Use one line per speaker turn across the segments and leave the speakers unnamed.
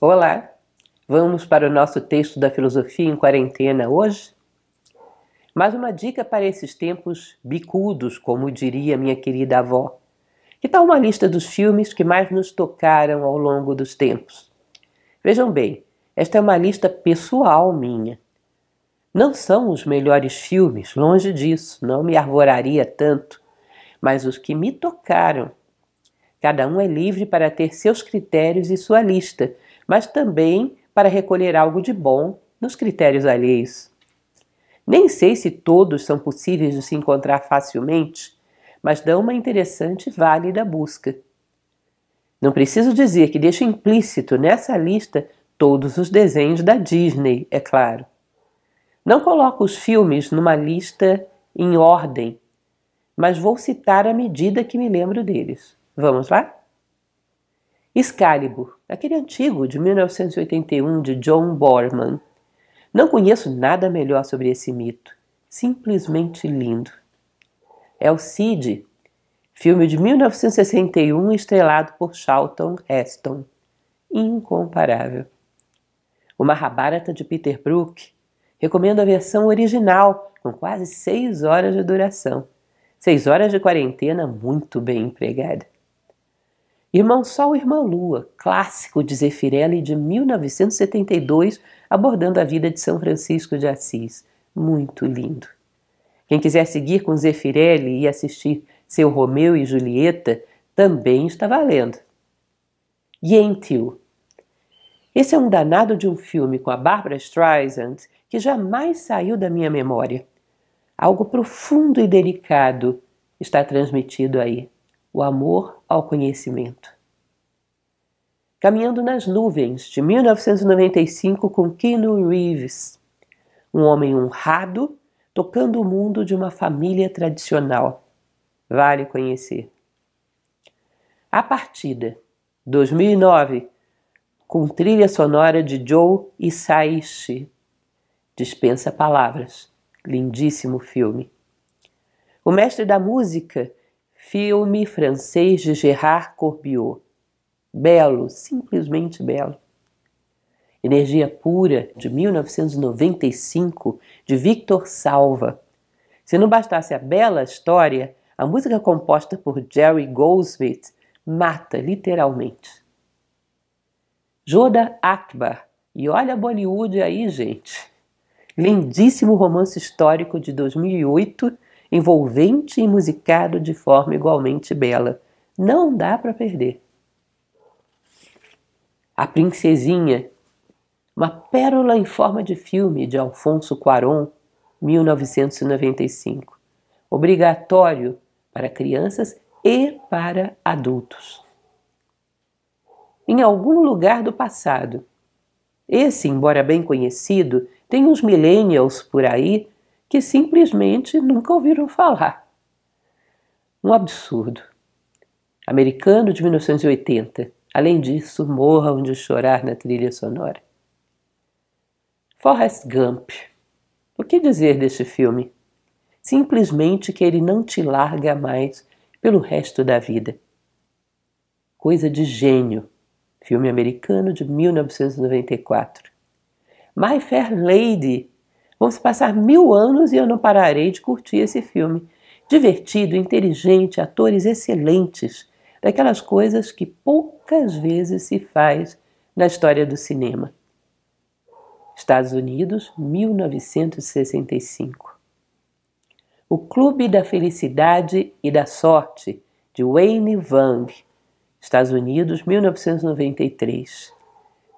Olá! Vamos para o nosso texto da Filosofia em Quarentena hoje? Mais uma dica para esses tempos bicudos, como diria minha querida avó. Que tal uma lista dos filmes que mais nos tocaram ao longo dos tempos? Vejam bem, esta é uma lista pessoal minha. Não são os melhores filmes, longe disso, não me arvoraria tanto, mas os que me tocaram. Cada um é livre para ter seus critérios e sua lista mas também para recolher algo de bom nos critérios alheios. Nem sei se todos são possíveis de se encontrar facilmente, mas dão uma interessante e válida busca. Não preciso dizer que deixo implícito nessa lista todos os desenhos da Disney, é claro. Não coloco os filmes numa lista em ordem, mas vou citar à medida que me lembro deles. Vamos lá? Excalibur, aquele antigo de 1981 de John Borman. Não conheço nada melhor sobre esse mito. Simplesmente lindo. É o Cid, filme de 1961 estrelado por Charlton Heston. Incomparável. O Mahabharata de Peter Brook. Recomendo a versão original, com quase seis horas de duração. Seis horas de quarentena muito bem empregada. Irmão Sol, Irmã Lua, clássico de Zeffirelli de 1972, abordando a vida de São Francisco de Assis. Muito lindo. Quem quiser seguir com Zeffirelli e assistir seu Romeu e Julieta, também está valendo. Yentil. Esse é um danado de um filme com a Barbara Streisand que jamais saiu da minha memória. Algo profundo e delicado está transmitido aí o amor ao conhecimento. Caminhando nas Nuvens, de 1995, com Keanu Reeves, um homem honrado tocando o mundo de uma família tradicional. Vale conhecer. A Partida, 2009, com trilha sonora de Joe Hisaishi. Dispensa palavras. Lindíssimo filme. O mestre da música filme francês de Gerard Corbiot. Belo, simplesmente belo. Energia Pura, de 1995, de Victor Salva. Se não bastasse a bela história, a música composta por Jerry Goldsmith mata literalmente. Joda Akbar. E olha Bollywood aí, gente. Lindíssimo romance histórico de 2008 envolvente e musicado de forma igualmente bela. Não dá para perder. A Princesinha, uma pérola em forma de filme de Alfonso Cuarón, 1995. Obrigatório para crianças e para adultos. Em algum lugar do passado. Esse, embora bem conhecido, tem uns millennials por aí que simplesmente nunca ouviram falar. Um absurdo. Americano de 1980. Além disso, morram de chorar na trilha sonora. Forrest Gump. O que dizer deste filme? Simplesmente que ele não te larga mais pelo resto da vida. Coisa de gênio. Filme americano de 1994. My Fair Lady, Vão se passar mil anos e eu não pararei de curtir esse filme. Divertido, inteligente, atores excelentes, daquelas coisas que poucas vezes se faz na história do cinema. Estados Unidos, 1965. O Clube da Felicidade e da Sorte, de Wayne Wang, Estados Unidos, 1993.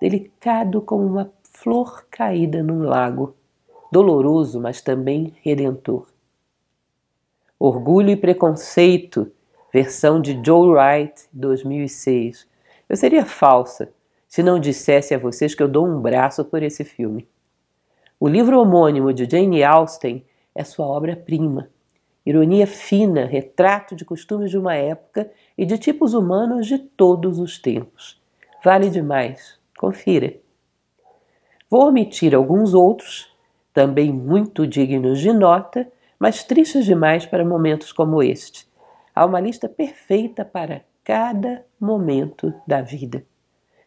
Delicado como uma flor caída num lago doloroso, mas também redentor. Orgulho e Preconceito, versão de Joe Wright, 2006. Eu seria falsa se não dissesse a vocês que eu dou um braço por esse filme. O livro homônimo de Jane Austen é sua obra-prima. Ironia fina, retrato de costumes de uma época e de tipos humanos de todos os tempos. Vale demais. Confira. Vou omitir alguns outros também muito dignos de nota, mas tristes demais para momentos como este. Há uma lista perfeita para cada momento da vida.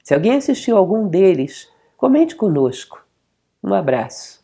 Se alguém assistiu algum deles, comente conosco. Um abraço.